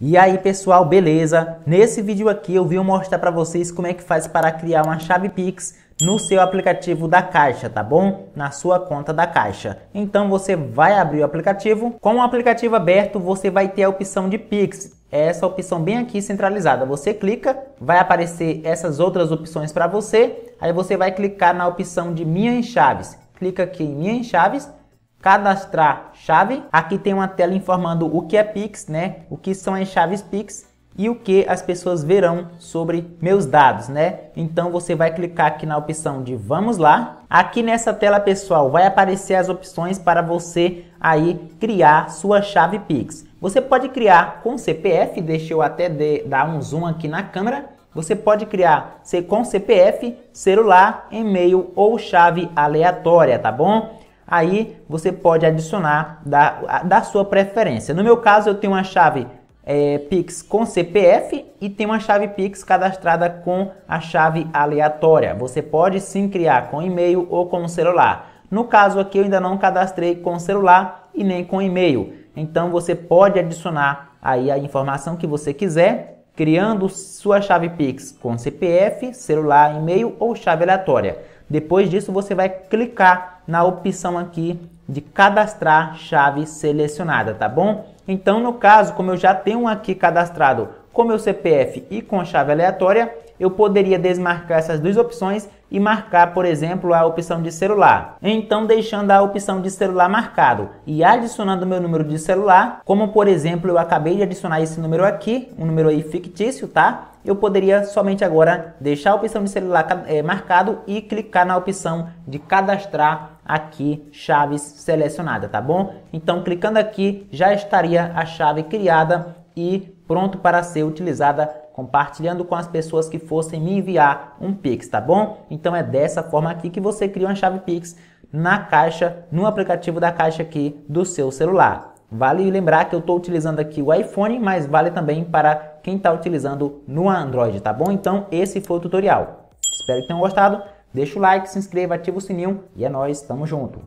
E aí pessoal, beleza? Nesse vídeo aqui eu vim mostrar para vocês como é que faz para criar uma chave Pix no seu aplicativo da Caixa, tá bom? Na sua conta da Caixa. Então você vai abrir o aplicativo. Com o aplicativo aberto, você vai ter a opção de Pix. É essa opção bem aqui centralizada. Você clica, vai aparecer essas outras opções para você. Aí você vai clicar na opção de Minha em Chaves. Clica aqui em Minha em Chaves cadastrar chave. Aqui tem uma tela informando o que é Pix, né? O que são as chaves Pix e o que as pessoas verão sobre meus dados, né? Então você vai clicar aqui na opção de vamos lá. Aqui nessa tela, pessoal, vai aparecer as opções para você aí criar sua chave Pix. Você pode criar com CPF, deixa eu até de, dar um zoom aqui na câmera. Você pode criar com CPF, celular, e-mail ou chave aleatória, tá bom? aí você pode adicionar da, da sua preferência. No meu caso, eu tenho uma chave é, Pix com CPF e tem uma chave Pix cadastrada com a chave aleatória. Você pode sim criar com e-mail ou com celular. No caso aqui, eu ainda não cadastrei com celular e nem com e-mail. Então, você pode adicionar aí a informação que você quiser, criando sua chave Pix com CPF, celular, e-mail ou chave aleatória. Depois disso, você vai clicar na opção aqui de cadastrar chave selecionada, tá bom? Então, no caso, como eu já tenho aqui cadastrado com meu CPF e com a chave aleatória, eu poderia desmarcar essas duas opções e marcar, por exemplo, a opção de celular. Então, deixando a opção de celular marcado e adicionando meu número de celular, como por exemplo, eu acabei de adicionar esse número aqui, um número aí fictício, tá? Eu poderia somente agora deixar a opção de celular é, marcado e clicar na opção de cadastrar aqui chaves selecionada, tá bom? Então, clicando aqui, já estaria a chave criada e pronto para ser utilizada compartilhando com as pessoas que fossem me enviar um Pix, tá bom? Então é dessa forma aqui que você cria uma chave Pix na caixa, no aplicativo da caixa aqui do seu celular. Vale lembrar que eu estou utilizando aqui o iPhone, mas vale também para quem está utilizando no Android, tá bom? Então esse foi o tutorial. Espero que tenham gostado. Deixa o like, se inscreva, ativa o sininho e é nóis, tamo junto!